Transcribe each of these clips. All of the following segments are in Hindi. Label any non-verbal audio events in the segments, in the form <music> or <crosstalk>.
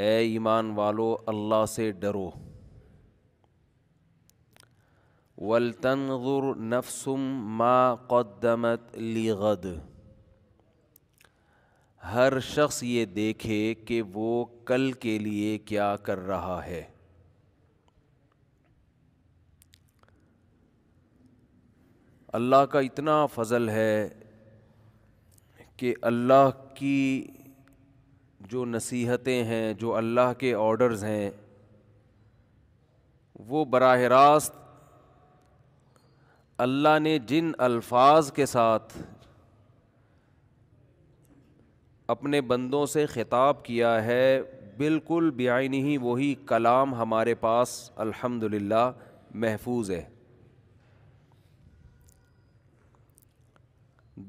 ए ईमान वालो अल्लाह से डरो गुर नफसुम मा क़दमत लीगद हर शख्स ये देखे कि वो कल के लिए क्या कर रहा है अल्लाह का इतना फजल है कि अल्लाह की जो नसीहतें हैं जो अल्लाह के ऑर्डर्स हैं वो बराह रास्त अल्लाह ने जिन अल्फाज के साथ अपने बंदों से ख़िताब किया है बिल्कुल बेआन ही वही कलाम हमारे पास अल्हम्दुलिल्लाह महफूज है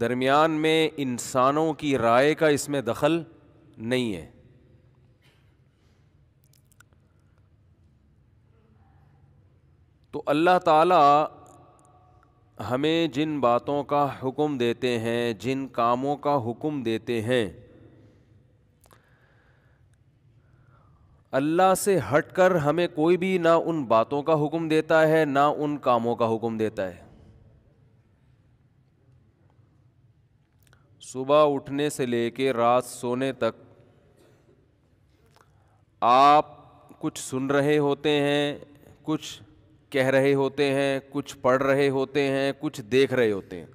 दरमियान में इंसानों की राय का इसमें दखल नहीं है तो अल्लाह ताला हमें जिन बातों का हुक्म देते हैं जिन कामों का हुक्म देते हैं अल्लाह से हटकर हमें कोई भी ना उन बातों का हुक्म देता है ना उन कामों का हुक्म देता है सुबह उठने से लेके रात सोने तक आप कुछ सुन रहे होते हैं कुछ कह रहे होते हैं कुछ पढ़ रहे होते हैं कुछ देख रहे होते हैं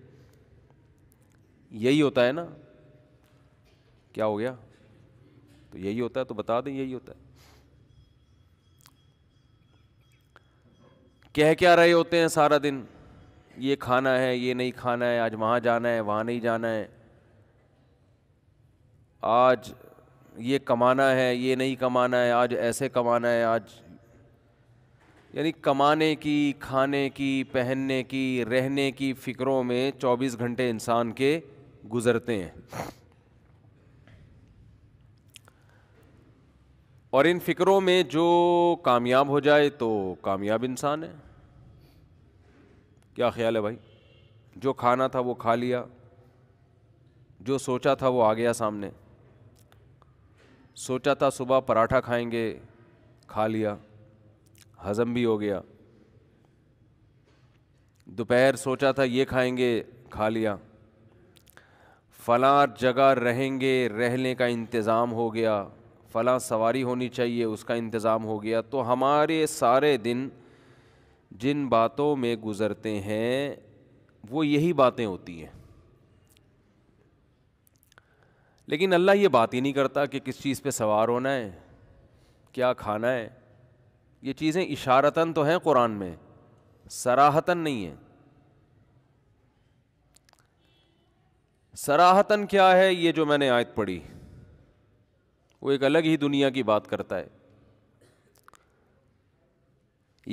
यही होता है ना क्या हो गया तो यही होता है तो बता दें यही होता है कह क्या रहे होते हैं सारा दिन ये खाना है ये नहीं खाना है आज वहाँ जाना है वहाँ नहीं जाना है आज ये कमाना है ये नहीं कमाना है आज ऐसे कमाना है आज यानी कमाने की खाने की पहनने की रहने की फ़िक्रों में 24 घंटे इंसान के गुज़रते हैं और इन फ़िक्रों में जो कामयाब हो जाए तो कामयाब इंसान है क्या ख्याल है भाई जो खाना था वो खा लिया जो सोचा था वो आ गया सामने सोचा था सुबह पराठा खाएंगे खा लिया हज़म भी हो गया दोपहर सोचा था ये खाएंगे खा लिया फलां जगह रहेंगे रहने का इंतज़ाम हो गया फ़लाँ सवारी होनी चाहिए उसका इंतज़ाम हो गया तो हमारे सारे दिन जिन बातों में गुज़रते हैं वो यही बातें होती हैं लेकिन अल्लाह ये बात ही नहीं करता कि किस चीज़ पे सवार होना है क्या खाना है ये चीज़ें इशारतन तो हैं कुरान में सराहतन नहीं है सराहतन क्या है ये जो मैंने आयत पढ़ी वो एक अलग ही दुनिया की बात करता है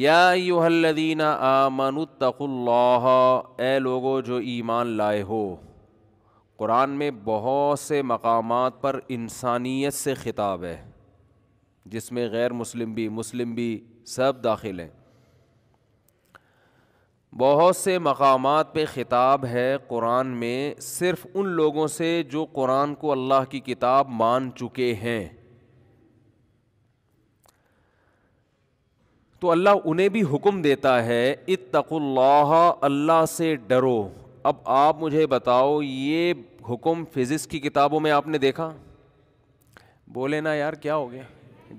या यूहल्लदीना आमनुतकुल्लाह ए लोगो जो ईमान लाए हो कुरान में बहुत से मकाम पर इंसानियत से ख़िताब है जिसमें गैर मुस्लिम भी मुस्लिम भी सब दाखिल हैं बहुत से मकाम पे ख़िताब है कुरान में सिर्फ़ उन लोगों से जो कुरान को अल्लाह की किताब मान चुके हैं तो अल्लाह उन्हें भी हुक्म देता है इतकुल्लाह अल्लाह से डरो अब आप मुझे बताओ ये हुकुम फिज़िक्स की किताबों में आपने देखा बोले ना यार क्या हो गया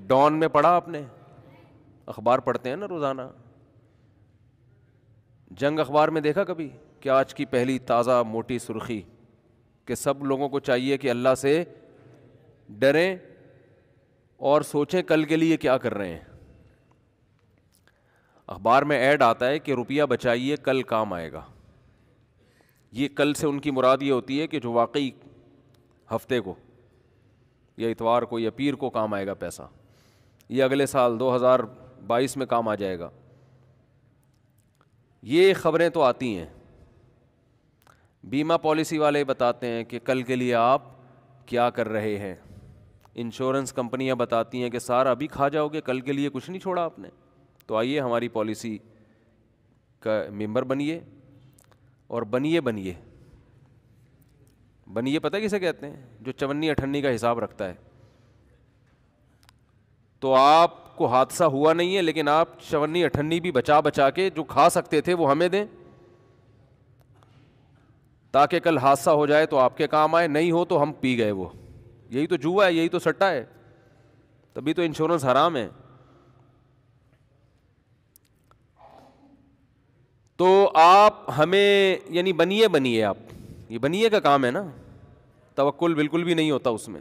डॉन में पढ़ा आपने अखबार पढ़ते हैं ना रोज़ाना जंग अखबार में देखा कभी कि आज की पहली ताज़ा मोटी सुर्खी कि सब लोगों को चाहिए कि अल्लाह से डरें और सोचें कल के लिए क्या कर रहे हैं अखबार में ऐड आता है कि रुपया बचाइए कल काम आएगा ये कल से उनकी मुराद ये होती है कि जो वाकई हफ्ते को या इतवार को या पीर को काम आएगा पैसा ये अगले साल 2022 में काम आ जाएगा ये खबरें तो आती हैं बीमा पॉलिसी वाले बताते हैं कि कल के लिए आप क्या कर रहे हैं इंश्योरेंस कंपनियां बताती हैं कि सार अभी खा जाओगे कल के लिए कुछ नहीं छोड़ा आपने तो आइए हमारी पॉलिसी का मेंबर बनिए और बनिए बनिए बनिए पता है किसे कहते हैं जो चवन्नी अठन्नी का हिसाब रखता है तो आपको हादसा हुआ नहीं है लेकिन आप चवन्नी अठन्नी भी बचा बचा के जो खा सकते थे वो हमें दें ताकि कल हादसा हो जाए तो आपके काम आए नहीं हो तो हम पी गए वो यही तो जुआ है यही तो सट्टा है तभी तो इंश्योरेंस हराम है तो आप हमें यानी बनिए बनिए आप ये बनिए का काम है ना तवक्ल बिल्कुल भी नहीं होता उसमें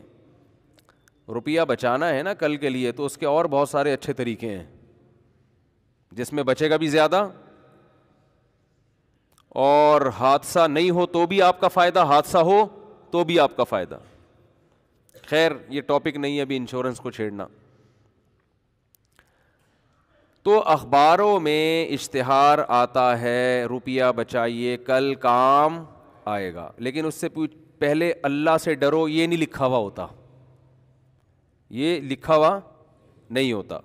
रुपया बचाना है ना कल के लिए तो उसके और बहुत सारे अच्छे तरीके हैं जिसमें बचेगा भी ज़्यादा और हादसा नहीं हो तो भी आपका फ़ायदा हादसा हो तो भी आपका फ़ायदा खैर ये टॉपिक नहीं है अभी इंश्योरेंस को छेड़ना तो अखबारों में इश्तहार आता है रुपया बचाइए कल काम आएगा लेकिन उससे पूछ पहले अल्लाह से डरो ये नहीं लिखा हुआ होता ये लिखा हुआ नहीं होता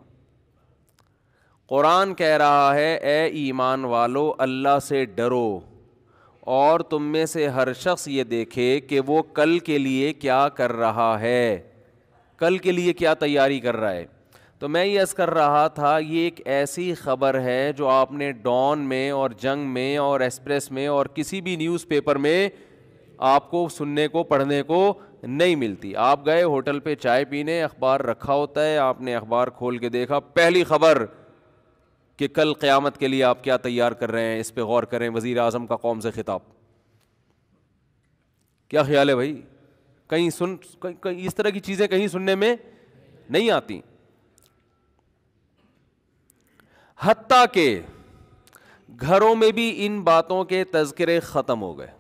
कुरान कह रहा है ए ईमान वालो अल्लाह से डरो और तुम में से हर शख्स ये देखे कि वो कल के लिए क्या कर रहा है कल के लिए क्या तैयारी कर रहा है तो मैं यस कर रहा था ये एक ऐसी ख़बर है जो आपने डॉन में और जंग में और एक्सप्रेस में और किसी भी न्यूज़पेपर में आपको सुनने को पढ़ने को नहीं मिलती आप गए होटल पे चाय पीने अखबार रखा होता है आपने अखबार खोल के देखा पहली खबर कि कल क़्यामत के लिए आप क्या तैयार कर रहे हैं इस पर गौर करें वज़ी अजम का कौम से ख़िताब क्या ख्याल है भाई कहीं सुन कहीं इस तरह की चीज़ें कहीं सुनने में नहीं आती हती के घरों में भी इन बातों के तस्करे ख़त्म हो गए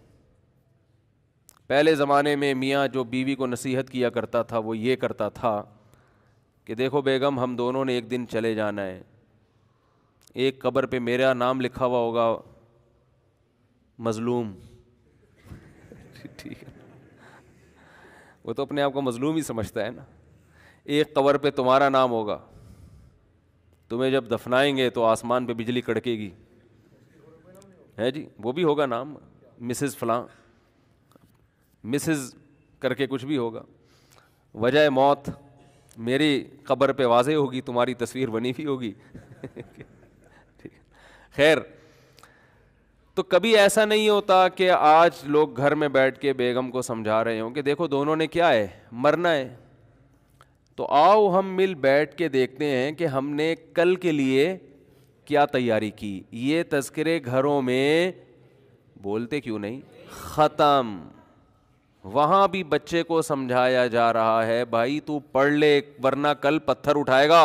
पहले ज़माने में मियाँ जो बीवी को नसीहत किया करता था वो ये करता था कि देखो बेगम हम दोनों ने एक दिन चले जाना है एक कब्र पे मेरा नाम लिखा हुआ होगा मज़लूम ठीक है वो तो अपने आप को मज़लूम ही समझता है ना एक कब्र पे तुम्हारा नाम होगा तुम्हें जब दफनाएंगे तो आसमान पे बिजली कड़केगी है जी वो भी होगा नाम मिसेस फलां मिसेस करके कुछ भी होगा वजह मौत मेरी कब्र पे वाजे होगी तुम्हारी तस्वीर बनी हुई होगी <laughs> खैर तो कभी ऐसा नहीं होता कि आज लोग घर में बैठ के बेगम को समझा रहे हों कि देखो दोनों ने क्या है मरना है तो आओ हम मिल बैठ के देखते हैं कि हमने कल के लिए क्या तैयारी की ये तस्करे घरों में बोलते क्यों नहीं ख़त्म वहाँ भी बच्चे को समझाया जा रहा है भाई तू पढ़ ले वरना कल पत्थर उठाएगा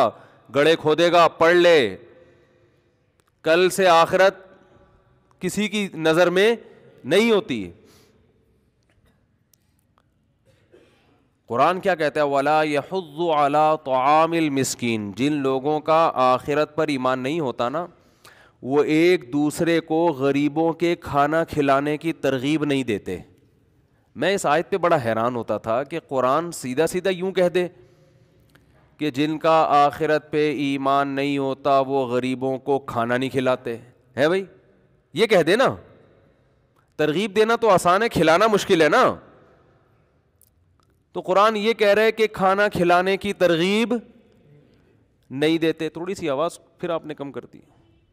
गड़े खोदेगा पढ़ ले कल से आखरत किसी की नज़र में नहीं होती कुरान क्या कहता है वला यहज़ला तोामिल मस्किन जिन लोगों का आखिरत पर ईमान नहीं होता ना वो एक दूसरे को गरीबों के खाना खिलाने की तरगीब नहीं देते मैं इस आयत पे बड़ा हैरान होता था कि कुरान सीधा सीधा यूँ कह दे कि जिनका आखिरत पे ईमान नहीं होता वो गरीबों को खाना नहीं खिलाते हैं भाई ये कह देना तरगीब देना तो आसान है खिलाना मुश्किल है ना तो कुरान ये कह रहे हैं कि खाना खिलाने की तरगीब नहीं देते थोड़ी सी आवाज़ फिर आपने कम कर दी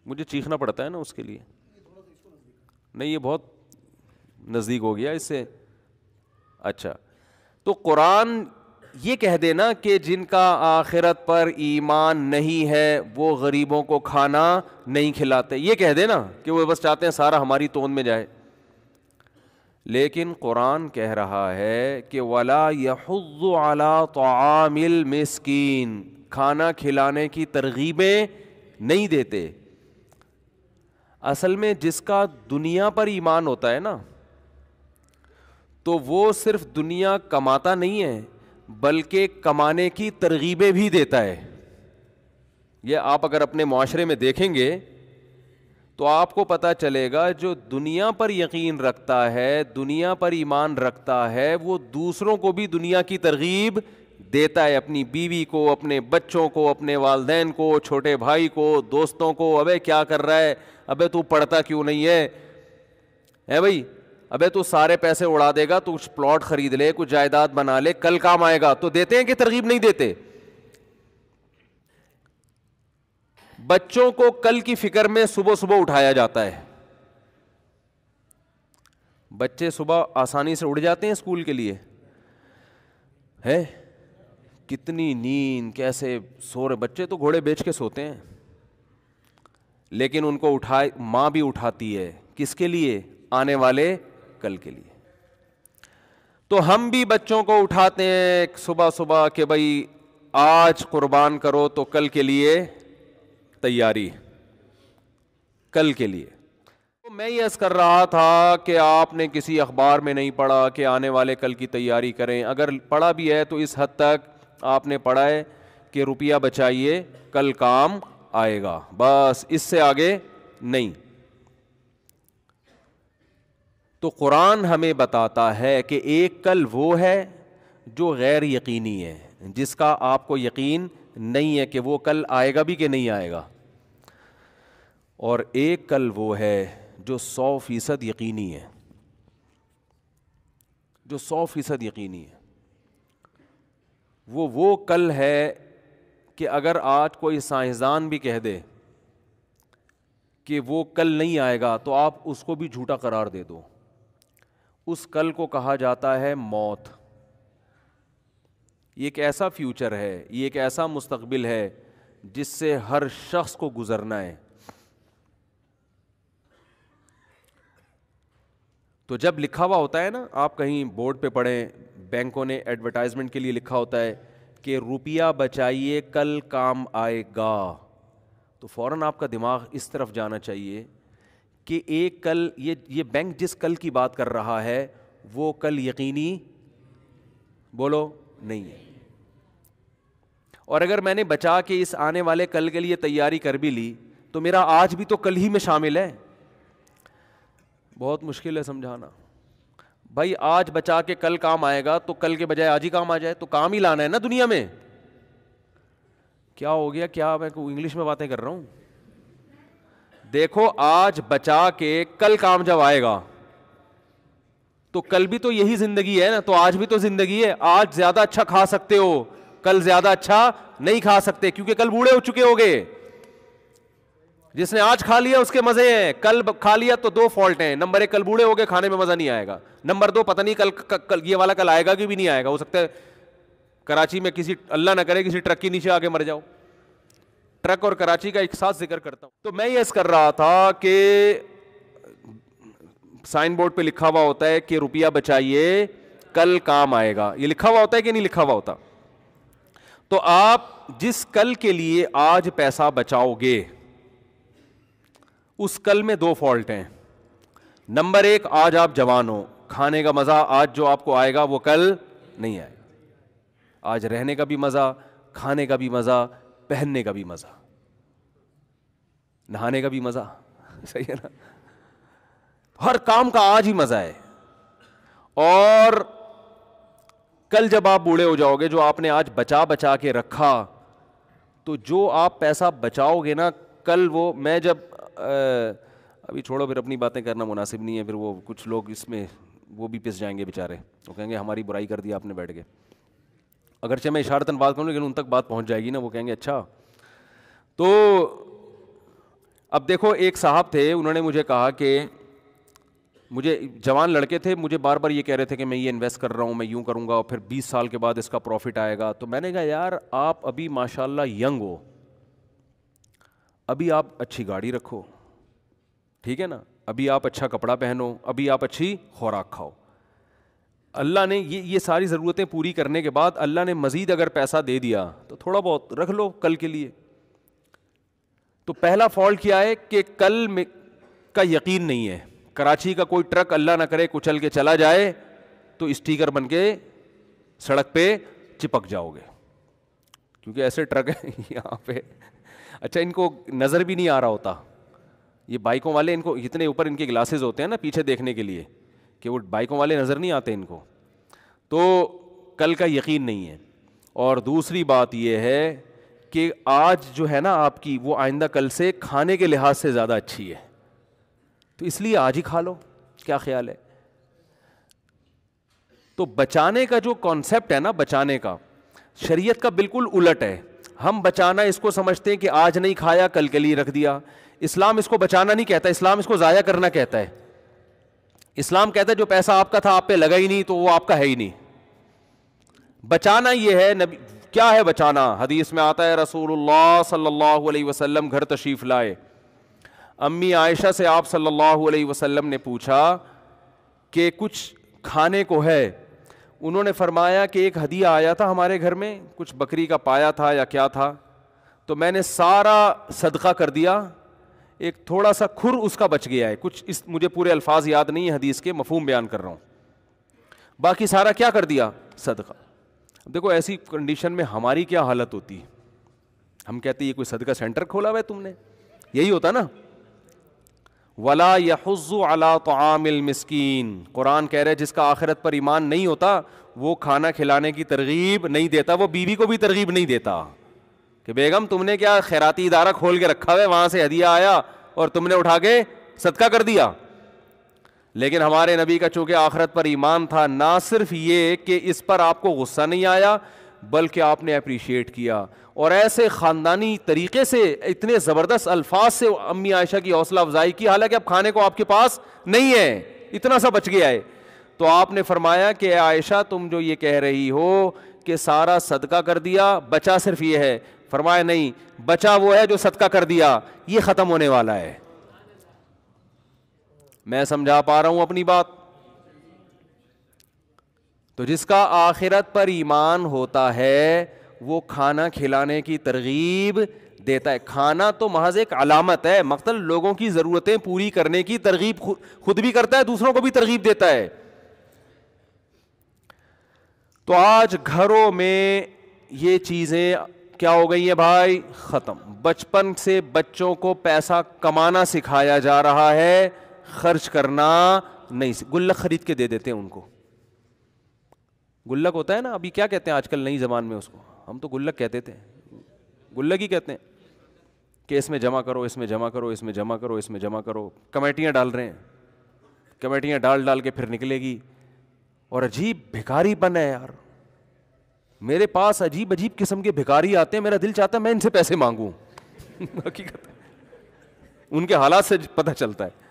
मुझे चीखना पड़ता है ना उसके लिए नहीं ये बहुत नज़दीक हो गया इससे अच्छा तो कुरान ये कह देना कि जिनका आखिरत पर ईमान नहीं है वो गरीबों को खाना नहीं खिलाते ये कह देना कि वो बस चाहते हैं सारा हमारी तोंद में जाए लेकिन कुरान कह रहा है कि वला यहुज़ला तोमिल मिसकीन खाना खिलाने की तरगीबें नहीं देते असल में जिसका दुनिया पर ईमान होता है ना तो वो सिर्फ दुनिया कमाता नहीं है बल्कि कमाने की तरगीबें भी देता है ये आप अगर अपने माशरे में देखेंगे तो आपको पता चलेगा जो दुनिया पर यकीन रखता है दुनिया पर ईमान रखता है वो दूसरों को भी दुनिया की तरगीब देता है अपनी बीवी को अपने बच्चों को अपने वालदेन को छोटे भाई को दोस्तों को अबे क्या कर रहा है अबे तू पढ़ता क्यों नहीं है है भाई अबे तू सारे पैसे उड़ा देगा तू कुछ प्लॉट खरीद ले कुछ जायदाद बना ले कल काम आएगा तो देते हैं कि तरगीब नहीं देते बच्चों को कल की फिक्र में सुबह सुबह उठाया जाता है बच्चे सुबह आसानी से उठ जाते हैं स्कूल के लिए है कितनी नींद कैसे सो रहे बच्चे तो घोड़े बेच के सोते हैं लेकिन उनको उठाए माँ भी उठाती है किसके लिए आने वाले कल के लिए तो हम भी बच्चों को उठाते हैं सुबह सुबह कि भाई आज कुर्बान करो तो कल के लिए तैयारी कल के लिए तो मैं यस कर रहा था कि आपने किसी अखबार में नहीं पढ़ा कि आने वाले कल की तैयारी करें अगर पढ़ा भी है तो इस हद तक आपने पढ़ा है कि रुपया बचाइए कल काम आएगा बस इससे आगे नहीं तो कुरान हमें बताता है कि एक कल वो है जो गैर यकीनी है जिसका आपको यकीन नहीं है कि वो कल आएगा भी कि नहीं आएगा और एक कल वो है जो सौ फीसद यकीनी है जो सौ फीसद यकीनी है वो वो कल है कि अगर आज कोई साइंसदान भी कह दे कि वो कल नहीं आएगा तो आप उसको भी झूठा करार दे दो उस कल को कहा जाता है मौत ये एक ऐसा फ्यूचर है ये एक ऐसा मुस्तबिल है जिससे हर शख्स को गुजरना है तो जब लिखा हुआ होता है ना आप कहीं बोर्ड पे पढ़ें बैंकों ने एडवर्टाइजमेंट के लिए लिखा होता है कि रुपया बचाइए कल काम आएगा तो फ़ौर आपका दिमाग इस तरफ जाना चाहिए कि एक कल ये ये बैंक जिस कल की बात कर रहा है वो कल यकीनी बोलो नहीं है और अगर मैंने बचा के इस आने वाले कल के लिए तैयारी कर भी ली तो मेरा आज भी तो कल ही में शामिल है बहुत मुश्किल है समझाना भाई आज बचा के कल काम आएगा तो कल के बजाय आज ही काम आ जाए तो काम ही लाना है ना दुनिया में क्या हो गया क्या मैं इंग्लिश में बातें कर रहा हूं देखो आज बचा के कल काम जब आएगा तो कल भी तो यही जिंदगी है ना तो आज भी तो जिंदगी है आज ज्यादा अच्छा खा सकते हो कल ज्यादा अच्छा नहीं खा सकते क्योंकि कल बूढ़े हो चुके हो गए जिसने आज खा लिया उसके मजे हैं कल खा लिया तो दो फॉल्ट हैं नंबर एक कल बूढ़े हो गए खाने में मजा नहीं आएगा नंबर दो पता नहीं कल, कल ये वाला कल आएगा कि भी नहीं आएगा हो सकता है कराची में किसी अल्लाह ना करे किसी ट्रक के नीचे आगे मर जाओ ट्रक और कराची का एक साथ जिक्र करता हूं तो मैं यस कर रहा था कि साइन बोर्ड पे लिखा हुआ होता है कि रुपया बचाइए कल काम आएगा ये लिखा हुआ होता है कि नहीं लिखा हुआ होता तो आप जिस कल के लिए आज पैसा बचाओगे उस कल में दो फॉल्ट हैं नंबर एक आज आप जवान हो खाने का मज़ा आज जो आपको आएगा वो कल नहीं आएगा आज रहने का भी मज़ा खाने का भी मज़ा पहनने का भी मज़ा नहाने का भी मज़ा <laughs> सही है ना हर काम का आज ही मज़ा है और कल जब आप बूढ़े हो जाओगे जो आपने आज बचा बचा के रखा तो जो आप पैसा बचाओगे ना कल वो मैं जब आ, अभी छोड़ो फिर अपनी बातें करना मुनासिब नहीं है फिर वो कुछ लोग इसमें वो भी पिस जाएंगे बेचारे वो कहेंगे हमारी बुराई कर दी आपने बैठ के अगरचे मैं इशारतन बात करूँ लेकिन उन तक बात पहुँच जाएगी ना वो कहेंगे अच्छा तो अब देखो एक साहब थे उन्होंने मुझे कहा कि मुझे जवान लड़के थे मुझे बार बार ये कह रहे थे कि मैं ये इन्वेस्ट कर रहा हूँ मैं यूँ करूँगा और फिर 20 साल के बाद इसका प्रॉफिट आएगा तो मैंने कहा यार आप अभी माशाल्लाह यंग हो अभी आप अच्छी गाड़ी रखो ठीक है ना अभी आप अच्छा कपड़ा पहनो अभी आप अच्छी खुराक खाओ अल्लाह ने ये ये सारी ज़रूरतें पूरी करने के बाद अल्लाह ने मज़ीद अगर पैसा दे दिया तो थोड़ा बहुत रख लो कल के लिए तो पहला फॉल्ट क्या है कि कल में का यकीन नहीं है कराची का कोई ट्रक अल्लाह ना करे कुचल के चला जाए तो स्टीकर बन के सड़क पे चिपक जाओगे क्योंकि ऐसे ट्रक हैं <laughs> यहाँ पे अच्छा इनको नज़र भी नहीं आ रहा होता ये बाइकों वाले इनको इतने ऊपर इनके ग्लासेस होते हैं ना पीछे देखने के लिए कि वो बाइकों वाले नज़र नहीं आते इनको तो कल का यकीन नहीं है और दूसरी बात ये है कि आज जो है ना आपकी वो आइंदा कल से खाने के लिहाज से ज़्यादा अच्छी है तो इसलिए आज ही खा लो क्या ख्याल है तो बचाने का जो कॉन्सेप्ट है ना बचाने का शरीयत का बिल्कुल उलट है हम बचाना इसको समझते हैं कि आज नहीं खाया कल के लिए रख दिया इस्लाम इसको बचाना नहीं कहता इस्लाम इसको ज़ाया करना कहता है इस्लाम कहता है जो पैसा आपका था आप पे लगा ही नहीं तो वो आपका है ही नहीं बचाना ये है नबी क्या है बचाना हदीस में आता है रसूलुल्लाह सल्लल्लाहु अलैहि वसल्लम घर तशरीफ़ लाए अम्मी आयशा से आप सल्लल्लाहु अलैहि वसल्लम ने पूछा कि कुछ खाने को है उन्होंने फरमाया कि एक हदिया आया था हमारे घर में कुछ बकरी का पाया था या क्या था तो मैंने सारा सदका कर दिया एक थोड़ा सा खुर उसका बच गया है कुछ इस मुझे पूरे अल्फाज याद नहीं है हदीस के मफहम बयान कर रहा हूँ बाकी सारा क्या कर दिया सदका देखो ऐसी कंडीशन में हमारी क्या हालत होती है हम कहते हैं ये कोई सदका सेंटर खोला हुआ है तुमने यही होता ना वला यहज़ु अला तोामिल मस्किन कुरान कह रहे जिसका आखिरत पर ईमान नहीं होता वो खाना खिलाने की तरगीब नहीं देता वो बीवी को भी तरगीब नहीं देता कि बेगम तुमने क्या खैराती इदारा खोल के रखा हुआ है वहाँ से हदिया आया और तुमने उठा के सदका कर दिया लेकिन हमारे नबी का चूँकि आखरत पर ईमान था ना सिर्फ ये कि इस पर आपको गुस्सा नहीं आया बल्कि आपने अप्रीशिएट किया और ऐसे ख़ानदानी तरीके से इतने ज़बरदस्त अल्फाज से अम्मी आयशा की हौसला अफजाई की हालांकि अब खाने को आपके पास नहीं है इतना सा बच गया है तो आपने फरमाया कि आयशा तुम जो ये कह रही हो कि सारा सदका कर दिया बचा सिर्फ ये है फरमाया नहीं बचा वो है जो सदका कर दिया ये ख़त्म होने वाला है मैं समझा पा रहा हूं अपनी बात तो जिसका आखिरत पर ईमान होता है वो खाना खिलाने की तरगीब देता है खाना तो महज एक अलामत है मकतल लोगों की ज़रूरतें पूरी करने की तरगीब खुद भी करता है दूसरों को भी तरगीब देता है तो आज घरों में ये चीज़ें क्या हो गई है भाई ख़त्म बचपन से बच्चों को पैसा कमाना सिखाया जा रहा है खर्च करना नहीं गुल्लक खरीद के दे देते हैं उनको गुल्लक होता है ना अभी क्या कहते हैं आजकल नई ज़बान में उसको हम तो गुल्लक कहते थे गुल्लक ही कहते हैं कि इसमें जमा करो इसमें जमा करो इसमें जमा करो इसमें जमा करो कमेटियाँ डाल रहे हैं कमेटियाँ डाल डाल के फिर निकलेगी और अजीब भिखारी बन है यार मेरे पास अजीब अजीब किस्म के भिखारी आते हैं मेरा दिल चाहता है मैं इनसे पैसे मांगूँ <laughs> हकीकत उनके हालात से पता चलता है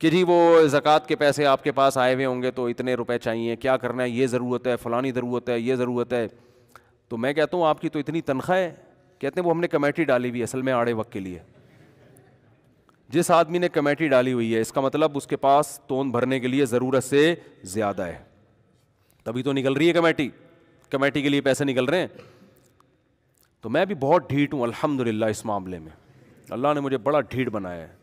कि जी वो ज़क़ात के पैसे आपके पास आए हुए होंगे तो इतने रुपए चाहिए क्या करना है ये ज़रूरत है फ़लानी ज़रूरत है ये ज़रूरत है तो मैं कहता हूँ आपकी तो इतनी तनख्वाह है कहते हैं वो हमने कमेटी डाली हुई असल में आड़े वक्त के लिए जिस आदमी ने कमेटी डाली हुई है इसका मतलब उसके पास तोन भरने के लिए ज़रूरत से ज़्यादा है तभी तो निकल रही है कमेटी कमेटी के लिए पैसे निकल रहे हैं तो मैं भी बहुत ढीट हूँ अल्हम्दुलिल्लाह इस मामले में अल्लाह ने मुझे बड़ा ढीठ बनाया है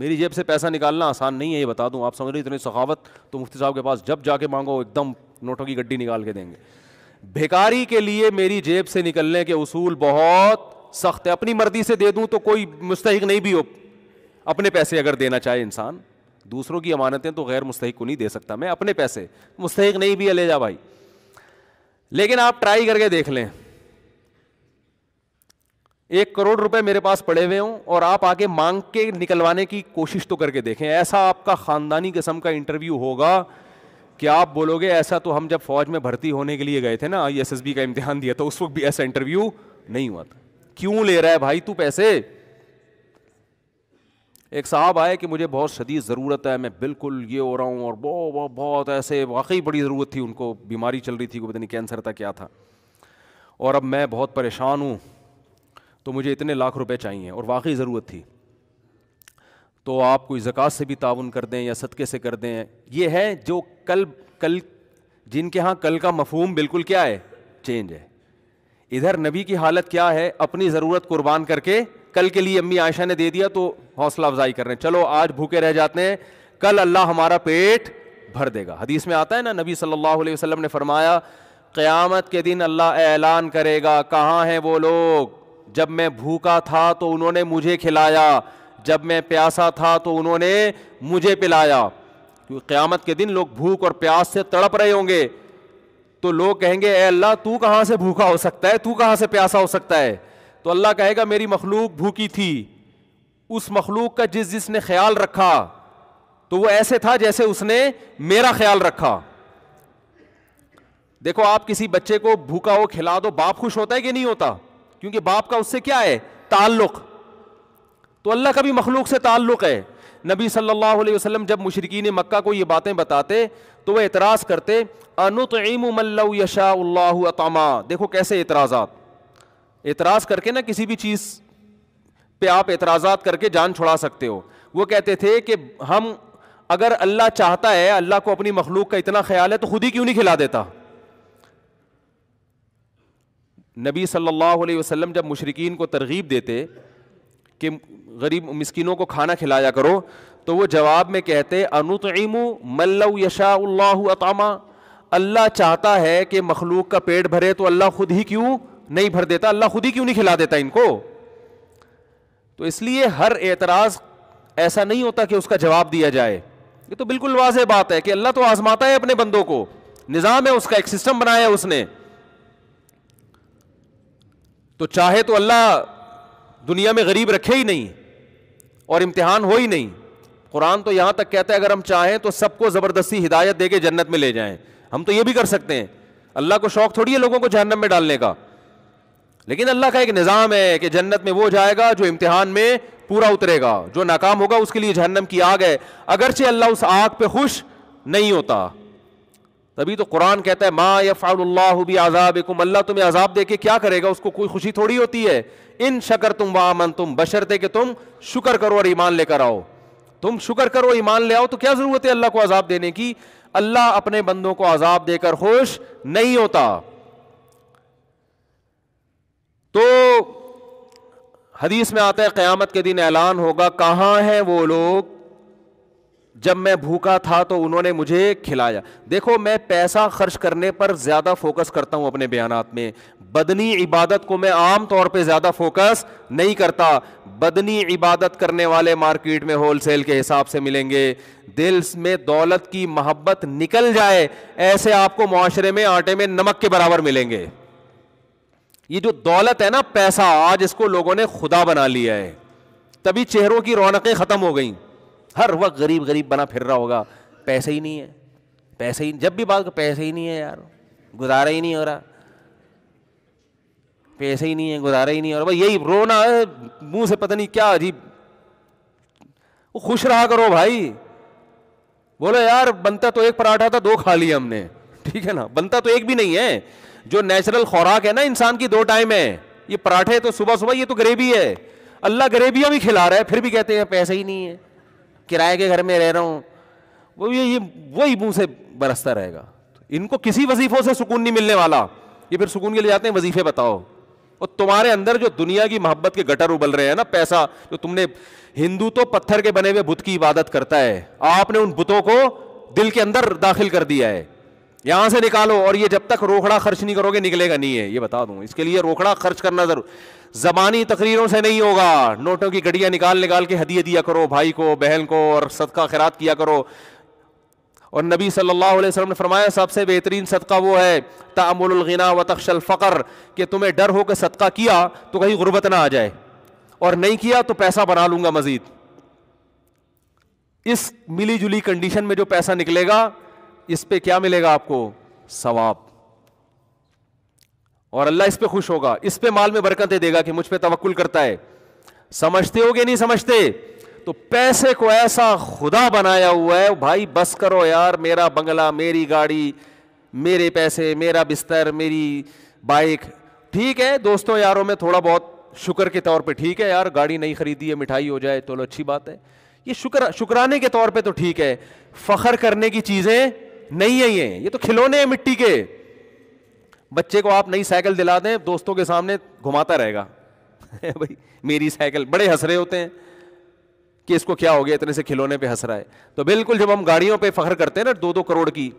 मेरी जेब से पैसा निकालना आसान नहीं है ये बता दूँ आप समझ रहे इतनी सखावत तो मुफ्ती साहब के पास जब जाके मांगो एकदम नोटों की गड्डी निकाल के देंगे भेकारी के लिए मेरी जेब से निकलने के असूल बहुत सख्त है अपनी मर्जी से दे दूँ तो कोई मुस्तक नहीं भी हो अपने पैसे अगर देना चाहे इंसान दूसरों की अमानतें तो गैर मुस्तक को नहीं दे सकता मैं अपने पैसे मुस्तक नहीं भी है ले जा भाई लेकिन आप ट्राई करके देख लें एक करोड़ रुपए मेरे पास पड़े हुए हों और आप आगे मांग के निकलवाने की कोशिश तो करके देखें ऐसा आपका ख़ानदानी किस्म का इंटरव्यू होगा कि आप बोलोगे ऐसा तो हम जब फौज में भर्ती होने के लिए गए थे ना आई का इम्तिहान दिया था तो उस वक्त भी ऐसा इंटरव्यू नहीं हुआ था क्यों ले रहा है भाई तू पैसे एक साहब आए कि मुझे बहुत शदीद ज़रूरत है मैं बिल्कुल ये हो रहा हूँ और बहुत बहुत बहुत ऐसे वाकई बड़ी ज़रूरत थी उनको बीमारी चल रही थी को पता नहीं कैंसर था क्या था और अब मैं बहुत परेशान हूँ तो मुझे इतने लाख रुपए चाहिए और वाकई ज़रूरत थी तो आप कोई जक़ात से भी ताउन कर दें या सदक़े से कर दें यह है जो कल कल जिनके यहाँ कल का मफहम बिल्कुल क्या है चेंज है इधर नबी की हालत क्या है अपनी ज़रूरत कुर्बान करके कल के लिए अम्मी आयशा ने दे दिया तो हौसला अफजाई कर रहे हैं चलो आज भूखे रह जाते हैं कल अल्लाह हमारा पेट भर देगा हदीस में आता है ना नबी सल्लल्लाहु अलैहि वसल्लम ने फरमाया क़यामत के दिन अल्लाह ऐलान करेगा कहाँ हैं वो लोग जब मैं भूखा था तो उन्होंने मुझे खिलाया जब मैं प्यासा था तो उन्होंने मुझे पिलाया क्योंकि क़्यामत के दिन लोग भूख और प्यास से तड़प रहे होंगे तो लोग कहेंगे ए अल्लाह तू कहाँ से भूखा हो सकता है तू कहाँ से प्यासा हो सकता है तो अल्लाह कहेगा मेरी मखलूक भूखी थी उस मखलूक का जिस जिसने ख्याल रखा तो वो ऐसे था जैसे उसने मेरा ख्याल रखा देखो आप किसी बच्चे को भूखा हो खिला दो बाप खुश होता है कि नहीं होता क्योंकि बाप का उससे क्या है ताल्लुक़ तो अल्लाह का भी मखलूक से ताल्लुक़ है नबी सल्लल्लाहु अलैहि वसल्लम जब मुशरकिन मक्का को ये बातें बताते तो वह एतराज़ करते अनुतमशातमा देखो कैसे एतराज़ात एतराज़ करके ना किसी भी चीज़ पे आप एतराज़ात करके जान छुड़ा सकते हो वो कहते थे कि हम अगर अल्लाह चाहता है अल्लाह को अपनी मखलूक का इतना ख्याल है तो खुद ही क्यों नहीं खिला देता नबी सल्लल्लाहु अलैहि वसल्लम जब मुशरकिन को तरगीब देते कि गरीब मिसकिनों को खाना खिलाया करो तो वो जवाब में कहते अनुतमु मल्लऊ यशाउल्लातामा अल्लाह चाहता है कि मखलूक का पेट भरे तो अल्लाह खुद ही क्यों नहीं भर देता अल्लाह खुद ही क्यों नहीं खिला देता इनको तो इसलिए हर एतराज़ ऐसा नहीं होता कि उसका जवाब दिया जाए ये तो बिल्कुल वाजह बात है कि अल्लाह तो आजमाता है अपने बंदों को निज़ाम है उसका एक सिस्टम बनाया है उसने तो चाहे तो अल्लाह दुनिया में गरीब रखे ही नहीं और इम्तिहान हो ही नहीं कुरान तो यहाँ तक कहता है अगर हम चाहें तो सबको ज़बरदस्ती हिदायत दे के जन्नत में ले जाएं हम तो ये भी कर सकते हैं अल्लाह को शौक़ थोड़ी है लोगों को जहन्नम में डालने का लेकिन अल्लाह का एक निज़ाम है कि जन्नत में वो जाएगा जो इम्तिहान में पूरा उतरेगा जो नाकाम होगा उसके लिए जहन्नम की आग है अगरचे अल्लाह उस आग पर खुश नहीं होता तभी तो कुरान कहता है माँ यफ़ाल्लाबी आज़ाबिकुम अल्लाह तुम्हें आज़ाब दे के क्या करेगा उसको कोई खुशी थोड़ी होती है इन शकर तुम वामन तुम बशर बशरते कि तुम शुक्र करो और ईमान लेकर आओ तुम शुक्र करो ईमान ले आओ तो क्या ज़रूरत है अल्लाह को आज़ाब देने की अल्लाह अपने बंदों को आज़ाब देकर खुश नहीं होता तो हदीस में आता है क्यामत के दिन ऐलान होगा कहां है वो लोग जब मैं भूखा था तो उन्होंने मुझे खिलाया देखो मैं पैसा खर्च करने पर ज़्यादा फोकस करता हूं अपने बयान में बदनी इबादत को मैं आम तौर पे ज़्यादा फोकस नहीं करता बदनी इबादत करने वाले मार्केट में होलसेल के हिसाब से मिलेंगे दिल में दौलत की मोहब्बत निकल जाए ऐसे आपको मुआरे में आटे में नमक के बराबर मिलेंगे ये जो दौलत है ना पैसा आज इसको लोगों ने खुदा बना लिया है तभी चेहरों की रौनकें ख़त्म हो गई हर वक्त गरीब गरीब बना फिर रहा होगा पैसे ही नहीं है पैसे ही जब भी बात पैसे ही नहीं है यार गुजारा ही नहीं हो रहा पैसे ही नहीं है गुजारा ही नहीं हो रहा भाई यही रोना है मुंह से पता नहीं क्या अजीब वो खुश रहा करो भाई बोलो यार बनता तो एक पराठा था दो खा लिया हमने ठीक है ना बनता तो एक भी नहीं है जो नेचुरल खुराक है ना इंसान की दो टाइम है ये पराठे तो सुबह सुबह ये तो गरीबी है अल्लाह गरीबियां भी खिला रहा है फिर भी कहते हैं पैसे ही नहीं है किराए के घर में रह रहा हूँ वो ये ये वही मुंह से बरसता रहेगा इनको किसी वजीफों से सुकून नहीं मिलने वाला ये फिर सुकून के लिए जाते हैं वजीफे बताओ और तुम्हारे अंदर जो दुनिया की मोहब्बत के गटर उबल रहे हैं ना पैसा जो तुमने हिंदू तो पत्थर के बने हुए बुत की इबादत करता है आपने उन बुतों को दिल के अंदर दाखिल कर दिया है यहां से निकालो और ये जब तक रोकड़ा खर्च नहीं करोगे निकलेगा नहीं है ये बता दू इसके लिए रोकड़ा खर्च करना जरूर जबानी तकरीरों से नहीं होगा नोटों की गडिया निकाल निकाल के हदिये दिया करो भाई को बहन को और सदका खरात किया करो और नबी सल्लल्लाहु अलैहि वसल्लम ने फरमाया सबसे बेहतरीन सदका वो है तामुलगना व तकशल फ़कर कि तुम्हें डर हो के सदका किया तो कहीं गुर्बत ना आ जाए और नहीं किया तो पैसा बना लूंगा मज़ीद इस मिली जुली कंडीशन में जो पैसा निकलेगा इस पे क्या मिलेगा आपको सवाब और अल्लाह इस पे खुश होगा इस पे माल में बरकतें देगा कि मुझ पे तवक्ल करता है समझते हो कि नहीं समझते तो पैसे को ऐसा खुदा बनाया हुआ है भाई बस करो यार मेरा बंगला मेरी गाड़ी मेरे पैसे मेरा बिस्तर मेरी बाइक ठीक है दोस्तों यारों में थोड़ा बहुत शुक्र के तौर पे ठीक है यार गाड़ी नहीं खरीदी है मिठाई हो जाए तो अच्छी बात है ये शुक्र शुक्राने के तौर पे तो ठीक है फखर करने की चीज़ें नहीं है ये ये तो खिलौने हैं मिट्टी के बच्चे को आप नई साइकिल दिला दें दोस्तों के सामने घुमाता रहेगा <laughs> भाई मेरी साइकिल बड़े हंस रहे होते हैं कि इसको क्या हो गया इतने से खिलौने पे हंस रहा है तो बिल्कुल जब हम गाड़ियों पे फख्र करते हैं ना दो दो करोड़ की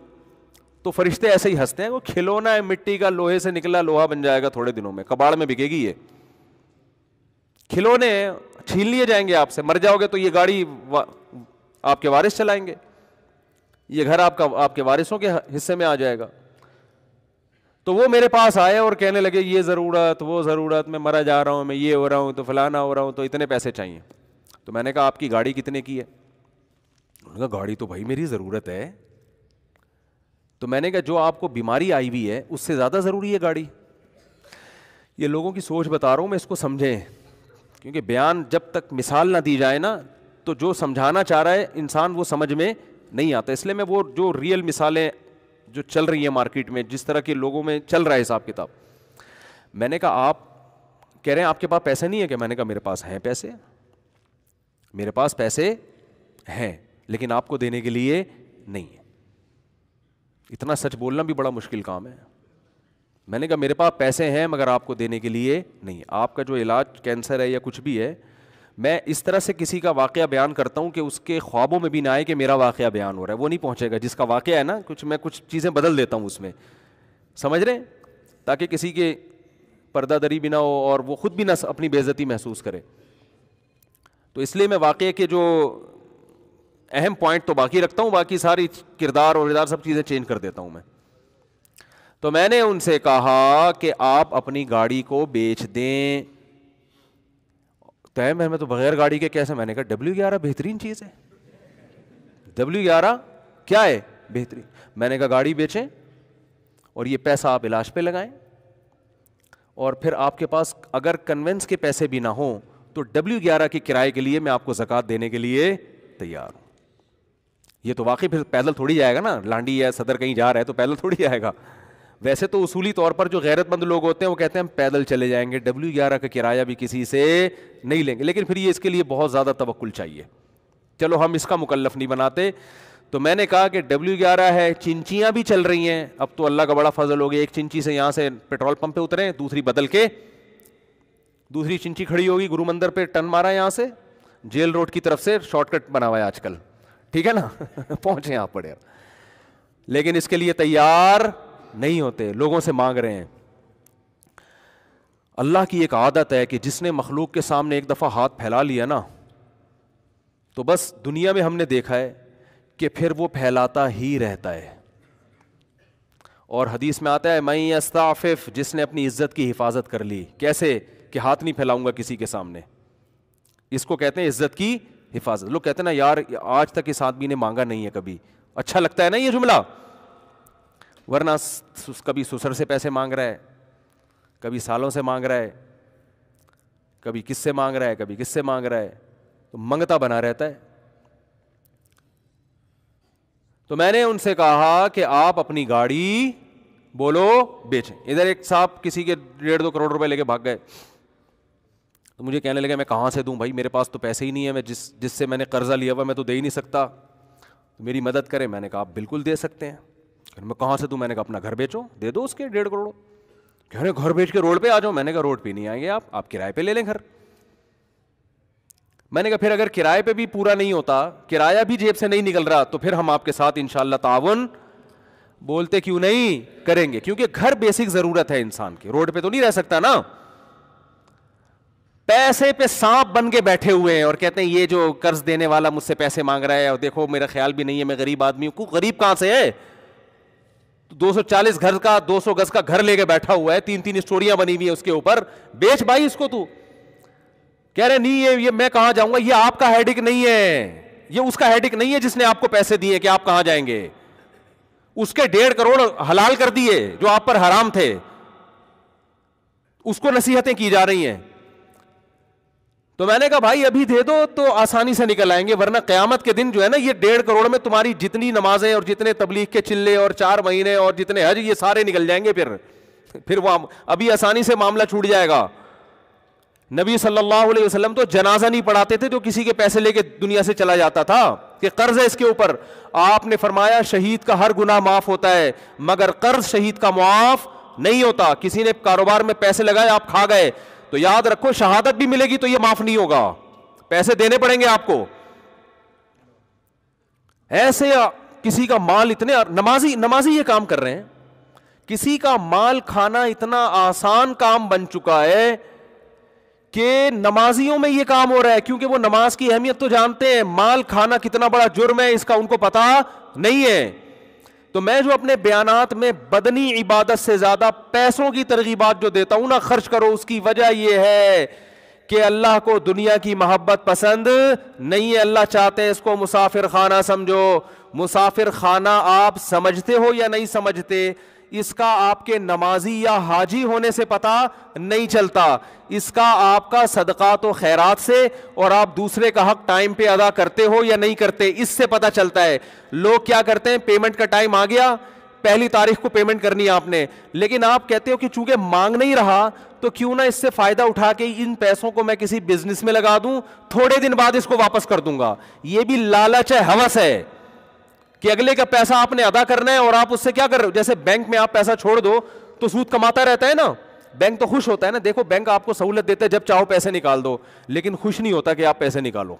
तो फरिश्ते ऐसे ही हंसते हैं वो खिलौना है मिट्टी का लोहे से निकला लोहा बन जाएगा थोड़े दिनों में कबाड़ में बिकेगी ये खिलौने छीन लिए जाएंगे आपसे मर जाओगे तो ये गाड़ी आपके वारिस चलाएंगे ये घर आपका आपके वारिसों के हिस्से में आ जाएगा तो वो मेरे पास आए और कहने लगे ये ज़रूरत वो ज़रूरत मैं मरा जा रहा हूँ मैं ये हो रहा हूँ तो फलाना हो रहा हूँ तो इतने पैसे चाहिए तो मैंने कहा आपकी गाड़ी कितने की है उन्होंने कहा गाड़ी तो भाई मेरी ज़रूरत है तो मैंने कहा जो आपको बीमारी आई हुई है उससे ज़्यादा ज़रूरी है गाड़ी ये लोगों की सोच बता रहा हूँ मैं इसको समझें क्योंकि बयान जब तक मिसाल ना दी जाए ना तो जो समझाना चाह रहा है इंसान वो समझ में नहीं आता इसलिए मैं वो जो रियल मिसालें जो चल रही हैं मार्केट में जिस तरह के लोगों में चल रहा है हिसाब किताब मैंने कहा आप कह रहे हैं आपके पास पैसे नहीं है क्या मैंने कहा मेरे पास हैं पैसे मेरे पास पैसे हैं लेकिन आपको देने के लिए नहीं है इतना सच बोलना भी बड़ा मुश्किल काम है मैंने कहा मेरे पास पैसे हैं मगर आपको देने के लिए नहीं आपका जो इलाज कैंसर है या कुछ भी है मैं इस तरह से किसी का वाक़ बयान करता हूँ कि उसके ख्वाबों में भी ना आए कि मेरा वाक़ बयान हो रहा है वो नहीं पहुँचेगा जिसका वाक़ है ना कुछ मैं कुछ चीज़ें बदल देता हूँ उसमें समझ रहे ताकि किसी के पर्दा दरी भी ना हो और वो ख़ुद भी ना अपनी बेज़ती महसूस करे तो इसलिए मैं वाक़ के जो अहम पॉइंट तो बाकी रखता हूँ बाकी सारी किरदार और इदार सब चीज़ें चेंज कर देता हूँ मैं तो मैंने उनसे कहा कि आप अपनी गाड़ी को बेच दें टाइम है मैं तो बगैर गाड़ी के कैसे मैंने कहा डब्ल्यू ग्यारह बेहतरीन चीज़ है डब्ल्यू ग्यारह क्या है बेहतरीन मैंने कहा गाड़ी बेचें और ये पैसा आप इलाज पे लगाएं और फिर आपके पास अगर कन्वेंस के पैसे भी ना हो तो डब्ल्यू ग्यारह के किराए के लिए मैं आपको जक़ात देने के लिए तैयार हूँ ये तो वाकई फिर पैदल थोड़ी जाएगा ना लांडी या सदर कहीं जा रहा है तो पैदल थोड़ी जाएगा वैसे तो उसूली तौर पर जो गैरतमंद लोग होते हैं वो कहते हैं हम पैदल चले जाएंगे डब्ल्यू ग्यारह का किराया भी किसी से नहीं लेंगे लेकिन फिर ये इसके लिए बहुत ज़्यादा तवक्ल चाहिए चलो हम इसका मुकलफ नहीं बनाते तो मैंने कहा कि डब्ल्यू ग्यारह है चिंचियां भी चल रही हैं अब तो अल्लाह का बड़ा फजल हो गया एक चिंची से यहां से पेट्रोल पंप पे उतरे दूसरी बदल के दूसरी चिंची खड़ी होगी गुरु मंदिर पर टन मारा यहां से जेल रोड की तरफ से शॉर्टकट बना हुआ है आजकल ठीक है ना <laughs> पहुंचे यहाँ पर लेकिन इसके लिए तैयार नहीं होते लोगों से मांग रहे हैं अल्लाह की एक आदत है कि जिसने मखलूक के सामने एक दफ़ा हाथ फैला लिया ना तो बस दुनिया में हमने देखा है कि फिर वो फैलाता ही रहता है और हदीस में आता है मई अस्ताफिफ जिसने अपनी इज्जत की हिफाजत कर ली कैसे कि हाथ नहीं फैलाऊंगा किसी के सामने इसको कहते हैं इज्जत की हिफाजत लोग कहते हैं ना यार आज तक इस आदमी ने मांगा नहीं है कभी अच्छा लगता है ना ये जुमला वरना कभी सुसर से पैसे मांग रहा है कभी सालों से मांग रहा है कभी किससे मांग रहा है कभी किससे मांग रहा है तो मंगता बना रहता है तो मैंने उनसे कहा कि आप अपनी गाड़ी बोलो बेचें इधर एक साहब किसी के डेढ़ दो करोड़ रुपए लेके भाग गए तो मुझे कहने लगे मैं कहाँ से दूं भाई मेरे पास तो पैसे ही नहीं है मैं जिस जिससे मैंने कर्जा लिया हुआ मैं तो दे ही नहीं सकता तो मेरी मदद करें मैंने कहा आप बिल्कुल दे सकते हैं मैं कहाँ से तू मैंने कहा अपना घर बेचो दे दो उसके डेढ़ करोड़ कह रहे घर बेच के रोड पे आ जाओ मैंने कहा रोड पे नहीं आएंगे आप आप किराए पे ले लें घर मैंने कहा फिर अगर किराए पे भी पूरा नहीं होता किराया भी जेब से नहीं निकल रहा तो फिर हम आपके साथ इंशाल्लाह ताउन बोलते क्यों नहीं करेंगे क्योंकि घर बेसिक जरूरत है इंसान की रोड पे तो नहीं रह सकता ना पैसे पे सांप बन के बैठे हुए हैं और कहते हैं ये जो कर्ज देने वाला मुझसे पैसे मांग रहा है और देखो मेरा ख्याल भी नहीं है मैं गरीब आदमी हूं गरीब कहां से है 240 घर का 200 गज का घर लेके बैठा हुआ है तीन तीन स्टोरियां बनी हुई है उसके ऊपर बेच भाई इसको तू कह रहे नहीं ये ये मैं कहां जाऊंगा ये आपका हेडिक नहीं है ये उसका हेडिक नहीं है जिसने आपको पैसे दिए कि आप कहां जाएंगे उसके डेढ़ करोड़ हलाल कर दिए जो आप पर हराम थे उसको नसीहतें की जा रही हैं तो मैंने कहा भाई अभी दे दो तो आसानी से निकल आएंगे वरना क्यामत के दिन जो है ना ये डेढ़ करोड़ में तुम्हारी जितनी नमाजें और जितने तबलीग के चिल्ले और चार महीने और जितने हज ये सारे निकल जाएंगे फिर फिर वो अभी आसानी से मामला छूट जाएगा नबी सल्लल्लाहु अलैहि वसल्लम तो जनाजा नहीं पढ़ाते थे जो तो किसी के पैसे लेके दुनिया से चला जाता था कि कर्ज है इसके ऊपर आपने फरमाया शहीद का हर गुनाह माफ होता है मगर कर्ज शहीद का मुआफ नहीं होता किसी ने कारोबार में पैसे लगाए आप खा गए तो याद रखो शहादत भी मिलेगी तो ये माफ नहीं होगा पैसे देने पड़ेंगे आपको ऐसे या किसी का माल इतने नमाजी नमाजी ये काम कर रहे हैं किसी का माल खाना इतना आसान काम बन चुका है कि नमाजियों में यह काम हो रहा है क्योंकि वो नमाज की अहमियत तो जानते हैं माल खाना कितना बड़ा जुर्म है इसका उनको पता नहीं है तो मैं जो अपने बयान में बदनी इबादत से ज़्यादा पैसों की तरगीबात जो देता हूं ना खर्च करो उसकी वजह यह है कि अल्लाह को दुनिया की मोहब्बत पसंद नहीं है अल्लाह चाहते हैं इसको मुसाफिर खाना समझो मुसाफिर खाना आप समझते हो या नहीं समझते इसका आपके नमाजी या हाजी होने से पता नहीं चलता इसका आपका सदका तो खैरात से और आप दूसरे का हक टाइम पे अदा करते हो या नहीं करते इससे पता चलता है लोग क्या करते हैं पेमेंट का टाइम आ गया पहली तारीख को पेमेंट करनी है आपने लेकिन आप कहते हो कि चूंकि मांग नहीं रहा तो क्यों ना इससे फायदा उठा के इन पैसों को मैं किसी बिजनेस में लगा दूं थोड़े दिन बाद इसको वापस कर दूंगा ये भी लालच है हवस है कि अगले का पैसा आपने अदा करना है और आप उससे क्या कर रहे हो जैसे बैंक में आप पैसा छोड़ दो तो सूद कमाता रहता है ना बैंक तो खुश होता है ना देखो बैंक आपको सहूलत देता है जब चाहो पैसे निकाल दो लेकिन खुश नहीं होता कि आप पैसे निकालो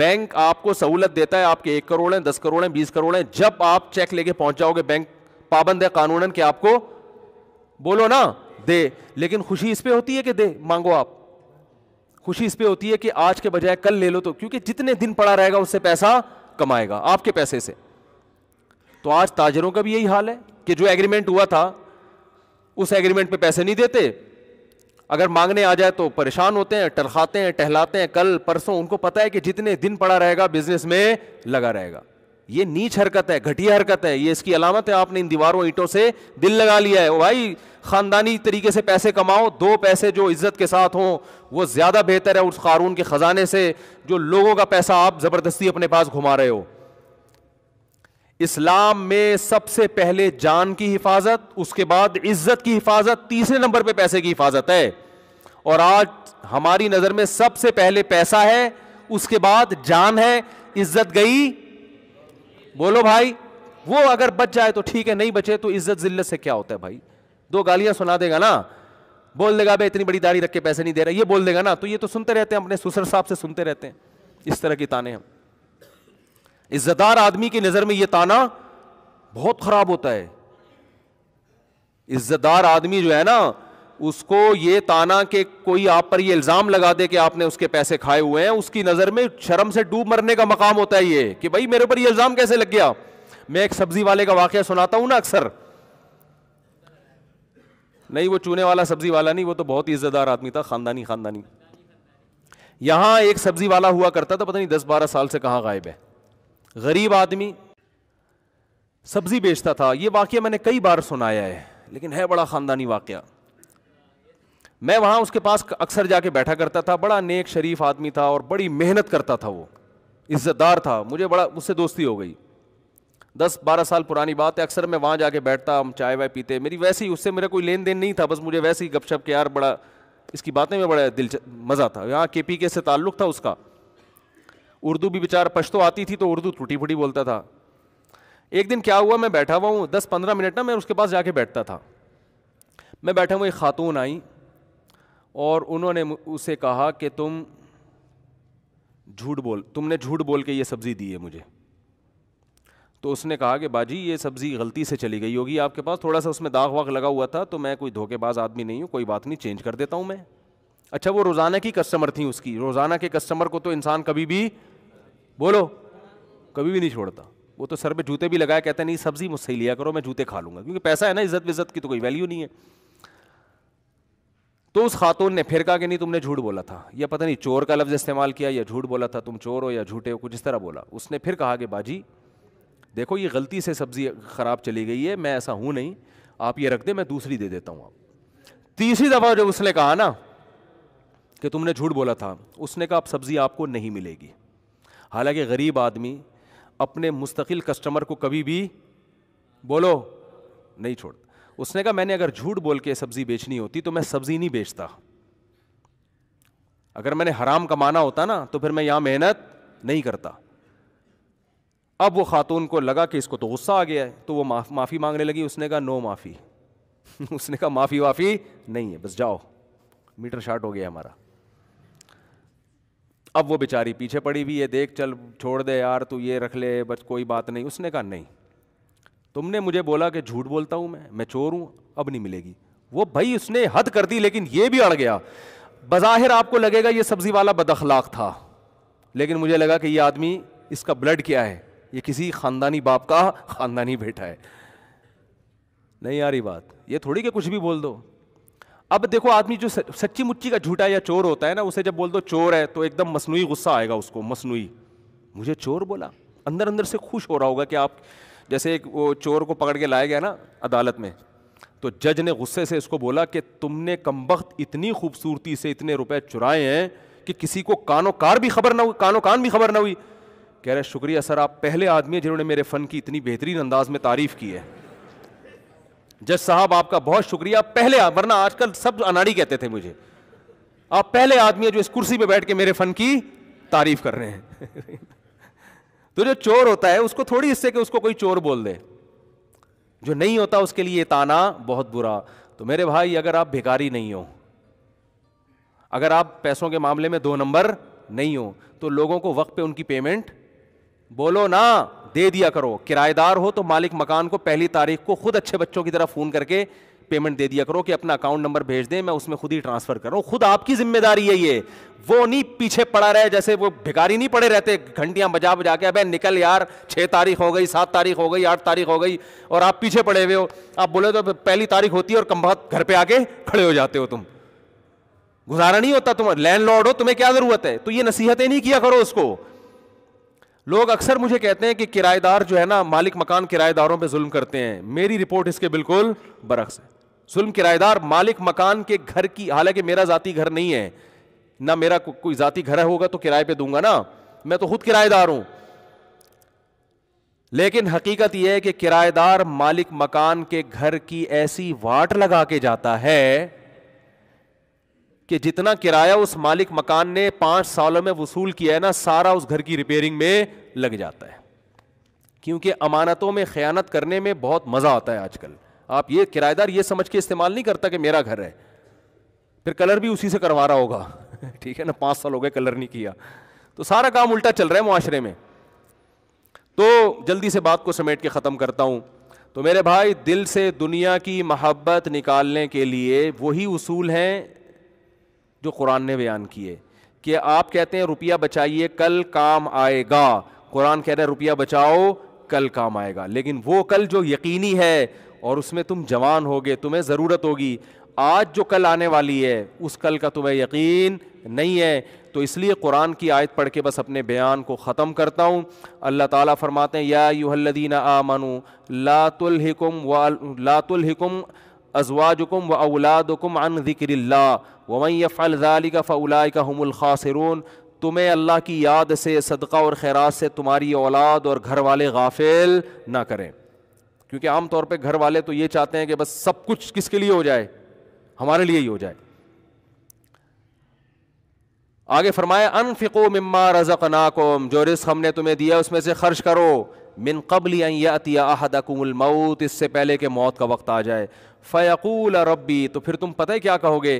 बैंक आपको सहूलत देता है आपके एक करोड़ है दस करोड़ है बीस करोड़ है जब आप चेक लेके पहुंच जाओगे बैंक पाबंद है कानूनन के आपको बोलो ना दे लेकिन खुशी इस पर होती है कि दे मांगो आप खुशी इस पर होती है कि आज के बजाय कल ले लो तो क्योंकि जितने दिन पड़ा रहेगा उससे पैसा कमाएगा आपके पैसे से तो आज ताजरों का भी यही हाल है कि जो एग्रीमेंट हुआ था उस एग्रीमेंट पे पैसे नहीं देते अगर मांगने आ जाए तो परेशान होते हैं टरखाते हैं टहलाते हैं कल परसों उनको पता है कि जितने दिन पड़ा रहेगा बिजनेस में लगा रहेगा ये नीच हरकत है घटिया हरकत है ये इसकी अलामत है आपने इन दीवारों ईंटों से दिल लगा लिया है भाई खानदानी तरीके से पैसे कमाओ दो पैसे जो इज्जत के साथ हों वो ज़्यादा बेहतर है उस कानून के ख़जाने से जो लोगों का पैसा आप ज़बरदस्ती अपने पास घुमा रहे हो इस्लाम में सबसे पहले जान की हिफाजत उसके बाद इज्जत की हिफाजत तीसरे नंबर पर पैसे की हिफाजत है और आज हमारी नज़र में सबसे पहले पैसा है उसके बाद जान है इज्जत गई बोलो भाई वो अगर बच जाए तो ठीक है नहीं बचे तो इज्जत जिल्लत से क्या होता है भाई दो गालियां सुना देगा ना बोल देगा भाई इतनी बड़ी दाढ़ी रख के पैसे नहीं दे रहा ये बोल देगा ना तो ये तो सुनते रहते हैं अपने सुसर साहब से सुनते रहते हैं इस तरह की ताने हम इज्जतदार आदमी की नजर में यह ताना बहुत खराब होता है इज्जतदार आदमी जो है ना उसको ये ताना कि कोई आप पर ये इल्ज़ाम लगा दे कि आपने उसके पैसे खाए हुए हैं उसकी नज़र में शर्म से डूब मरने का मकाम होता है ये कि भाई मेरे पर ये इल्ज़ाम कैसे लग गया मैं एक सब्ज़ी वाले का वाक़ सुनाता हूँ ना अक्सर नहीं वो चूने वाला सब्ज़ी वाला नहीं वो तो बहुत ही इज़्ज़तदार आदमी था ख़ानदानी ख़ानदानी यहाँ एक सब्ज़ी वाला हुआ करता था पता नहीं दस बारह साल से कहाँ गायब है गरीब आदमी सब्ज़ी बेचता था ये वाक़ मैंने कई बार सुनाया है लेकिन है बड़ा ख़ानदानी वाक़ मैं वहाँ उसके पास अक्सर जाके बैठा करता था बड़ा नेक शरीफ आदमी था और बड़ी मेहनत करता था वो इज्जतदार था मुझे बड़ा उससे दोस्ती हो गई दस बारह साल पुरानी बात है अक्सर मैं वहाँ जाके बैठता हम चाय वाय पीते मेरी वैसे ही उससे मेरा कोई लेन देन नहीं था बस मुझे वैसे ही गपशप के यार बड़ा इसकी बातें में बड़ा दिल मज़ा था यहाँ के पी के से ताल्लुक़ था उसका उर्दू भी बेचार पश्तो आती थी तो उर्दू टूटी फूटी बोलता था एक दिन क्या हुआ मैं बैठा हुआ हूँ दस पंद्रह मिनट ना मैं उसके पास जाके बैठता था मैं बैठा हुआ एक खातून आई और उन्होंने उसे कहा कि तुम झूठ बोल तुमने झूठ बोल के ये सब्ज़ी दी है मुझे तो उसने कहा कि बाजी ये सब्ज़ी गलती से चली गई होगी आपके पास थोड़ा सा उसमें दाग वाग लगा हुआ था तो मैं कोई धोखेबाज आदमी नहीं हूँ कोई बात नहीं चेंज कर देता हूँ मैं अच्छा वो रोज़ाना की कस्टमर थी उसकी रोज़ाना के कस्टमर को तो इंसान कभी भी बोलो कभी भी नहीं छोड़ता वो तो सर पे जूते भी लगाया कहते नहीं सब्ज़ी मुझसे ही लिया करो मैं जूते खा लूँगा क्योंकि पैसा है ना इज्जत विज्जत की तो कोई वैल्यू नहीं है तो उस खातून ने फिर कहा कि नहीं तुमने झूठ बोला था या पता नहीं चोर का लफ्ज़ इस्तेमाल किया या झूठ बोला था तुम चोर हो या झूठे हो कुछ इस तरह बोला उसने फिर कहा कि बाजी देखो ये गलती से सब्ज़ी ख़राब चली गई है मैं ऐसा हूँ नहीं आप ये रख दे मैं दूसरी दे देता हूँ आप तीसरी दफ़ा जब उसने कहा ना कि तुमने झूठ बोला था उसने कहा अब सब्ज़ी आपको नहीं मिलेगी हालांकि गरीब आदमी अपने मुस्तकिल कस्टमर को कभी भी बोलो नहीं छोड़ उसने कहा मैंने अगर झूठ बोल के सब्जी बेचनी होती तो मैं सब्जी नहीं बेचता अगर मैंने हराम कमाना होता ना तो फिर मैं यहां मेहनत नहीं करता अब वो खातून को लगा कि इसको तो गुस्सा आ गया है तो वो माफ, माफ़ी मांगने लगी उसने कहा नो माफ़ी <laughs> उसने कहा माफ़ी वाफ़ी नहीं है बस जाओ मीटर शार्ट हो गया हमारा अब वो बेचारी पीछे पड़ी भी है देख चल छोड़ दे यार तू ये रख ले बस कोई बात नहीं उसने कहा नहीं तुमने मुझे बोला कि झूठ बोलता हूं मैं मैं चोर हूं अब नहीं मिलेगी वो भाई उसने हद कर दी लेकिन ये भी अड़ गया बज़ाहिर आपको लगेगा ये सब्जी वाला बदखलाक था लेकिन मुझे लगा कि ये आदमी इसका ब्लड क्या है ये किसी ख़ानदानी बाप का ख़ानदानी बेटा है नहीं आ रही बात ये थोड़ी कि कुछ भी बोल दो अब देखो आदमी जो सच्ची मुच्ची का झूठा या चोर होता है ना उसे जब बोल दो चोर है तो एकदम मसनू गुस्सा आएगा उसको मसनू मुझे चोर बोला अंदर अंदर से खुश हो रहा होगा कि आप जैसे एक वो चोर को पकड़ के लाया गया ना अदालत में तो जज ने गुस्से से इसको बोला कि तुमने कम वक्त इतनी खूबसूरती से इतने रुपए चुराए हैं कि किसी को कानो कार भी खबर ना हुई कानो कान भी खबर ना हुई कह रहे शुक्रिया सर आप पहले आदमी हैं जिन्होंने मेरे फ़न की इतनी बेहतरीन अंदाज में तारीफ़ की है जज साहब आपका बहुत शुक्रिया पहले वरना आजकल सब अनाड़ी कहते थे मुझे आप पहले आदमी है जो इस कुर्सी पर बैठ के मेरे फ़न की तारीफ़ कर रहे हैं <laughs> तो जो चोर होता है उसको थोड़ी इससे कि उसको कोई चोर बोल दे जो नहीं होता उसके लिए ताना बहुत बुरा तो मेरे भाई अगर आप भिकारी नहीं हो अगर आप पैसों के मामले में दो नंबर नहीं हो तो लोगों को वक्त पे उनकी पेमेंट बोलो ना दे दिया करो किराएदार हो तो मालिक मकान को पहली तारीख को खुद अच्छे बच्चों की तरह फोन करके पेमेंट दे दिया करो कि अपना अकाउंट नंबर भेज दें मैं उसमें खुद ही ट्रांसफर कर रहा हूं खुद आपकी जिम्मेदारी है ये वो नहीं पीछे पड़ा रहे जैसे वो भिखारी नहीं पड़े रहते घंटियां बजा बजा के अबे निकल यार छः तारीख हो गई सात तारीख हो गई आठ तारीख हो गई और आप पीछे पड़े हुए हो आप बोले तो पहली तारीख होती है और कम कंबात घर पर आके खड़े हो जाते हो तुम गुजारा नहीं होता तुम लैंड लॉर्ड हो तुम्हें क्या ज़रूरत है तो ये नसीहतें नहीं किया करो उसको लोग अक्सर मुझे कहते हैं कि किराएदार जो है ना मालिक मकान किराएदारों पे जुल्म करते हैं मेरी रिपोर्ट इसके बिल्कुल बरक्स है जुल्म किराएदार मालिक मकान के घर की हालांकि मेरा जाती घर नहीं है ना मेरा को, कोई जाती घर होगा तो किराए पे दूंगा ना मैं तो खुद किराएदार हूं लेकिन हकीकत यह है कि किराएदार मालिक मकान के घर की ऐसी वाट लगा के जाता है कि जितना किराया उस मालिक मकान ने पांच सालों में वसूल किया है ना सारा उस घर की रिपेयरिंग में लग जाता है क्योंकि अमानतों में खयानत करने में बहुत मजा आता है आजकल आप ये किराएदार ये समझ के इस्तेमाल नहीं करता कि मेरा घर है फिर कलर भी उसी से करवा रहा होगा <laughs> ठीक है ना पाँच साल हो गए कलर नहीं किया तो सारा काम उल्टा चल रहा है माशरे में तो जल्दी से बात को समेट के ख़त्म करता हूँ तो मेरे भाई दिल से दुनिया की महब्बत निकालने के लिए वही उसूल हैं जो कुरान ने बयान किए कि आप कहते हैं रुपया बचाइए कल काम आएगा कुरान कह रहे हैं रुपया बचाओ कल काम आएगा लेकिन वो कल जो यकीनी है और उसमें तुम जवान होगे तुम्हें ज़रूरत होगी आज जो कल आने वाली है उस कल का तुम्हें यकीन नहीं है तो इसलिए कुरान की आयत पढ़ के बस अपने बयान को ख़त्म करता हूँ अल्लाह ताला फरमाते हैं या यूहल्लदीन आ मनु लातुल्हिकुम व लातुल्हिकुम अजवाजुकुम व औलादुकुम अन ज़िक्रिल्ला वमैय फ़लाई का फ़लाइ का हमुल खासिरून तुम्हें अल्लाह की याद से सदका और खैरात से तुम्हारी औलाद और घर वाले गाफिल ना करें क्योंकि आमतौर पर घर वाले तो ये चाहते हैं कि बस सब कुछ किसके लिए हो जाए हमारे लिए ही हो जाए आगे फरमाए अनफिको मिम्मा रजक नाकुम जो रिस्क हमने तुम्हें दिया उसमें से खर्च करो मिन कबल मऊत इससे पहले के मौत का वक्त आ जाए फ़यकूल रबी तो फिर तुम पता है क्या कहोगे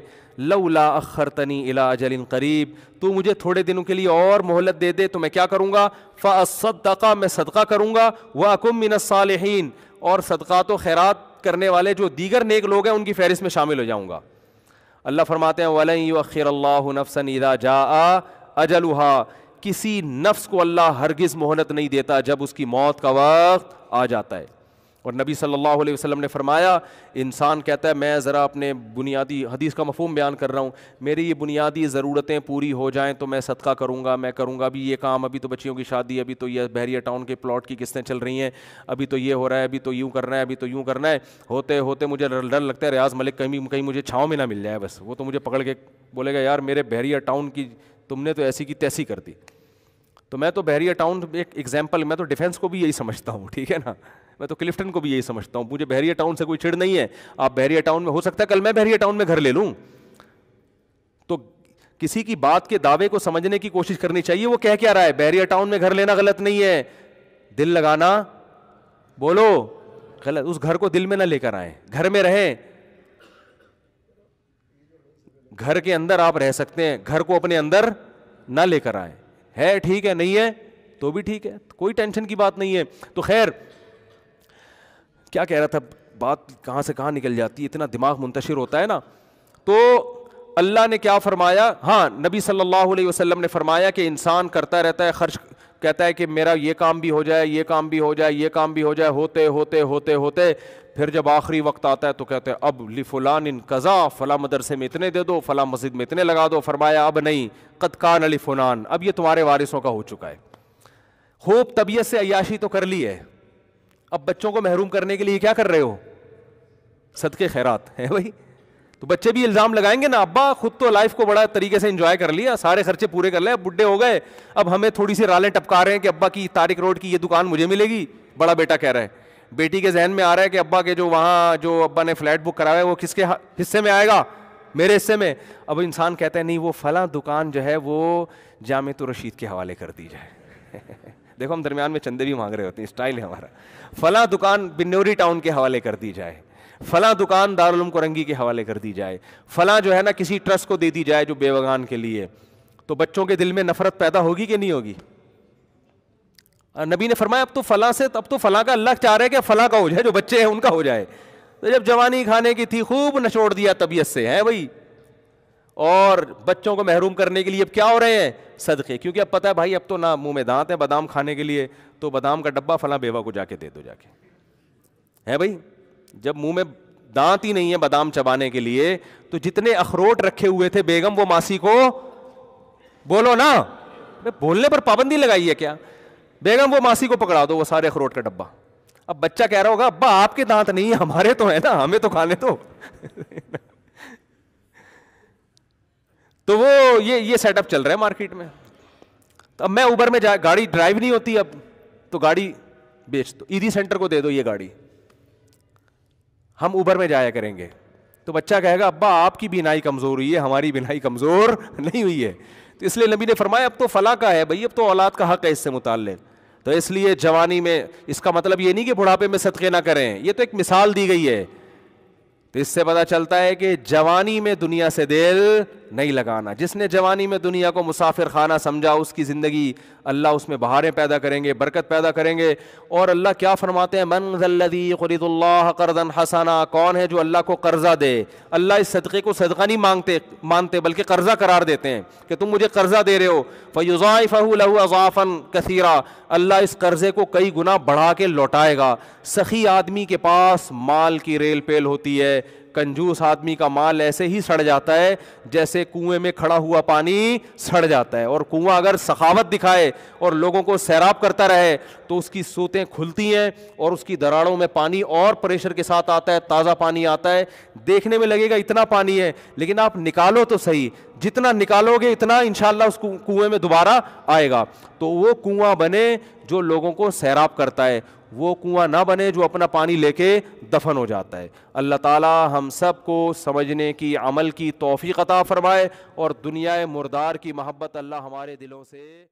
लौला अखरतनी इला अजलिन करीब तू मुझे थोड़े दिनों के लिए और मोहलत दे दे तो मैं क्या करूँगा फ़सदा मैं सदका करूँगा वह अकुम मिन सालहीन और सदक़ात तो खैरात करने वाले जो दीगर नेक लोग हैं उनकी फहरिस्त में शामिल हो जाऊँगा अल्लाह फरमाते हैं वलई अखिर नफसन इदा जा अजलहा किसी नफ्स को अल्लाह हरगिज़ मोहनत नहीं देता जब उसकी मौत का वक्त आ जाता है और नबी सल्लल्लाहु अलैहि वसल्लम ने फरमाया इंसान कहता है मैं ज़रा अपने बुनियादी हदीस का मफहम बयान कर रहा हूँ मेरी ये बुनियादी ज़रूरतें पूरी हो जाएँ तो मैं सदका करूँगा मैं करूँगा अभी ये काम अभी तो बच्चियों की शादी अभी तो ये बहरिया टाउन के प्लॉट की किस्तें चल रही हैं अभी तो ये हो रहा है अभी तो यूँ करना है अभी तो यूँ करना है होते होते मुझे डर लगता है रियाज मलिक कहीं कहीं मुझे छाँव में ना मिल जाए बस वो तो मुझे पकड़ के बोलेगा यार मेरे बहरिया टाउन की तुमने तो ऐसी की तैसी कर दी तो मैं तो बहरिया टाउन एक एग्जाम्पल मैं तो डिफेंस को भी यही समझता हूँ ठीक है ना मैं तो क्लिफ्टन को भी यही समझता हूँ मुझे बहरिया टाउन से कोई छिड़ नहीं है आप बहरिया टाउन में हो सकता है कल मैं बहरिया टाउन में घर ले लूँ तो किसी की बात के दावे को समझने की कोशिश करनी चाहिए वो कह क्या रहा है बहरिया टाउन में घर लेना गलत नहीं है दिल लगाना बोलो गलत उस घर को दिल में ना लेकर आए घर में रहें घर के अंदर आप रह सकते हैं घर को अपने अंदर ना लेकर आए है ठीक है नहीं है तो भी ठीक है कोई टेंशन की बात नहीं है तो खैर क्या कह रहा था बात कहाँ से कहाँ निकल जाती है इतना दिमाग मुंतशिर होता है ना तो अल्लाह ने क्या फरमाया हाँ नबी सल्लल्लाहु अलैहि वसल्लम ने फरमाया कि इंसान करता रहता है खर्च कहता है कि मेरा ये काम भी हो जाए ये काम भी हो जाए ये काम भी हो जाए होते होते होते होते फिर जब आखिरी वक्त आता है तो कहते हैं अब लिफुलान इन कज़ा फ़ला मदरसे में इतने दे दो फ़लाँ मस्जिद में इतने लगा दो फरमाया अब नहीं कदकान अली फ़ुलान अब ये तुम्हारे वारिसों का हो चुका है खूब तबीयत से अयाशी तो कर ली है अब बच्चों को महरूम करने के लिए क्या कर रहे हो सद के खैरात है भाई तो बच्चे भी इल्ज़ाम लगाएंगे ना अब्बा खुद तो लाइफ को बड़ा तरीके से इंजॉय कर लिया सारे खर्चे पूरे कर लिए अब बुढ़े हो गए अब हमें थोड़ी सी रालें टपका रहे हैं कि अब्बा की तारिक रोड की ये दुकान मुझे मिलेगी बड़ा बेटा कह रहा है बेटी के जहन में आ रहा है कि अब्बा के जो वहाँ जो अब्बा ने फ्लैट बुक कराया है वो किसके हिस्से में आएगा मेरे हिस्से में अब इंसान कहते हैं नहीं वो फला दुकान जो है वो जामित तो रशीद के हवाले कर दी जाए <laughs> देखो हम दरमियान में चंदे भी मांग रहे होते हैं स्टाइल है हमारा फला दुकान बिन्नौरी टाउन के हवाले कर दी जाए फला दुकान दारुलम कोरंगी के हवाले कर दी जाए फला जो है ना किसी ट्रस्ट को दे दी जाए जो बेवगान के लिए तो बच्चों के दिल में नफरत पैदा होगी कि नहीं होगी नबी ने फरमाया अब तो फला से अब तो फला का अल्लाह चाह रहे कि फला का हो जाए जो बच्चे हैं उनका हो जाए तो जब जवानी खाने की थी खूब नचोड़ दिया तबीयत से है भाई और बच्चों को महरूम करने के लिए अब क्या हो रहे हैं सदक़े क्योंकि अब पता है भाई अब तो ना मुँह में दांत है बादाम खाने के लिए तो बादाम का डब्बा फला बेवा को जाके दे दो जाके है भाई जब मुंह में दांत ही नहीं है बादाम चबाने के लिए तो जितने अखरोट रखे हुए थे बेगम वो मासी को बोलो ना बोलने पर पाबंदी लगाई है क्या बेगम वो मासी को पकड़ा दो वो सारे अखरोट का डब्बा अब बच्चा कह रहा होगा अब्बा आपके दांत नहीं है हमारे तो है ना हमें तो खाने तो <laughs> तो वो ये ये सेटअप चल रहा है मार्केट में तो अब मैं उबर में जा गाड़ी ड्राइव नहीं होती अब तो गाड़ी बेच दो ईदी सेंटर को दे दो ये गाड़ी हम उबर में जाया करेंगे तो बच्चा कहेगा अब्बा आपकी बिनाई कमज़ोर हुई है हमारी बिनाई कमज़ोर <laughs> नहीं हुई है तो इसलिए नबी ने फरमाया अब तो फला का है भाई अब तो औलाद का हक है इससे मुताल तो इसलिए जवानी में इसका मतलब ये नहीं कि बुढ़ापे में सदक़े ना करें ये तो एक मिसाल दी गई है तो इससे पता चलता है कि जवानी में दुनिया से दिल नहीं लगाना जिसने जवानी में दुनिया को मुसाफिर खाना समझा उसकी ज़िंदगी अल्लाह उसमें बहारें पैदा करेंगे बरकत पैदा करेंगे और अल्लाह क्या फरमाते हैं मनजल्लदी ख़रीदुल्लाह करदन हसाना कौन है जो अल्लाह को कर्ज़ा दे अल्लाह इस सदक़े को सदका नहीं मांगते मानते बल्कि कर्ज़ा करार देते हैं कि तुम मुझे कर्ज़ा दे रहे हो फ़युज़ाफ़ल अज़ाफ़न कसीरा अल्लाह इस कर्ज़े को कई गुना बढ़ा के लौटाएगा सखी आदमी के पास माल की रेल पेल होती है कंजूस आदमी का माल ऐसे ही सड़ जाता है जैसे कुएं में खड़ा हुआ पानी सड़ जाता है और कुआं अगर सखावत दिखाए और लोगों को सैराब करता रहे तो उसकी सूतें खुलती हैं और उसकी दराड़ों में पानी और प्रेशर के साथ आता है ताज़ा पानी आता है देखने में लगेगा इतना पानी है लेकिन आप निकालो तो सही जितना निकालोगे इतना इन उस कुएं में दोबारा आएगा तो वो कुआं बने जो लोगों को सैराब करता है वो कुआं ना बने जो अपना पानी लेके दफन हो जाता है अल्लाह ताला हम सब को समझने की अमल की तोफ़ी क़ता फ़रमाए और दुनियाए मुर्दार की महब्बत अल्लाह हमारे दिलों से